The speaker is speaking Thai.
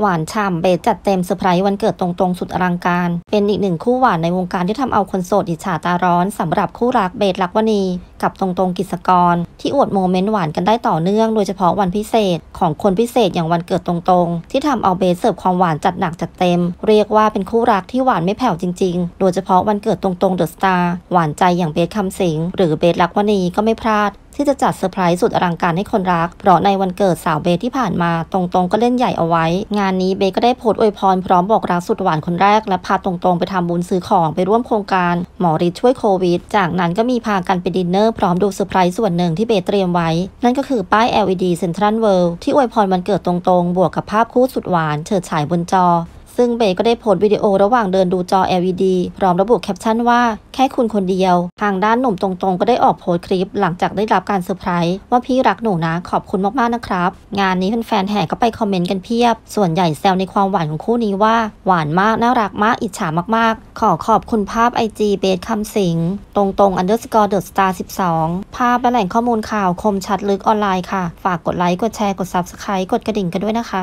หวานฉ่ำเบสจัดเต็มเซอร์ไพรส์วันเกิดตรง ๆ สุดอลังการ เป็นอีกหนึ่งคู่หวานในวงการที่ทำเอาคนโสดอิจฉาตาร้อนสำหรับคู่รักเบสลักวณีกับตรงๆกิจกรที่ อวดโมเมนต์หวานกันได้ต่อเนื่องโดยเฉพาะวันพิเศษของคนพิเศษอย่างวันเกิดตรงๆ ที่ทำเอาเบสเสิร์ฟความหวานจัดหนักจัดเต็ม เรียกว่าเป็นคู่รักที่หวานไม่แผ่วจริงๆ โดยเฉพาะวันเกิดตรงๆเดอะสตาร์หวานใจอย่างเบสคำสิง หรือเบสลักวณีก็ไม่พลาด ที่จะจัดเซอร์ไพรส์สุดอลังการให้คนรักเพราะในวันเกิดสาวเบที่ผ่านมาตรงๆก็เล่นใหญ่เอาไว้ งานนี้เบก็ได้โพสต์อวยพรพร้อมบอกรักสุดหวานคนแรก และพาตรงๆไปทำบุญซื้อของไปร่วมโครงการ หมอริช่วยโควิดจากนั้นก็มีพากันไปดินเนอร์ร์พร้อมดูเซอร์ไพรส์ส่วนหนึ่งที่เบเตรียมไว้ นั่นก็คือป้าย LED Central World ที่อวยพรวันเกิดตรงๆ บวกกับภาพคู่สุดหวานเฉิดฉายบนจอซึ่งเบย์ก็ได้โพสต์วิดีโอระหว่างเดินดูจอ LED พร้อมระบุแคปชั่นว่าแค่คุณคนเดียวทางด้านหนุ่มตรงๆ ก็ได้ออกโพสต์คลิป หลังจากได้รับการเซอร์ไพรส์ ว่าพี่รักหนูนะขอบคุณมากๆนะครับ งานนี้แฟนๆแห่ก็ไปคอมเมนต์กันเพียบ ส่วนใหญ่แซวในความหวานของคู่นี้ว่าหวานมากน่ารักมากอิจฉามากๆขอขอบคุณภาพ IG เบสคำสิงตรงตรงกอร์เดอะสตาร์สิบสองภาพและแหล่งข้อมูลข่าวคมชัดลึกออนไลน์ค่ะฝากกดไลค์กดแชร์กดซับสไครต์กดกระดิ่งกันด้วยนะคะ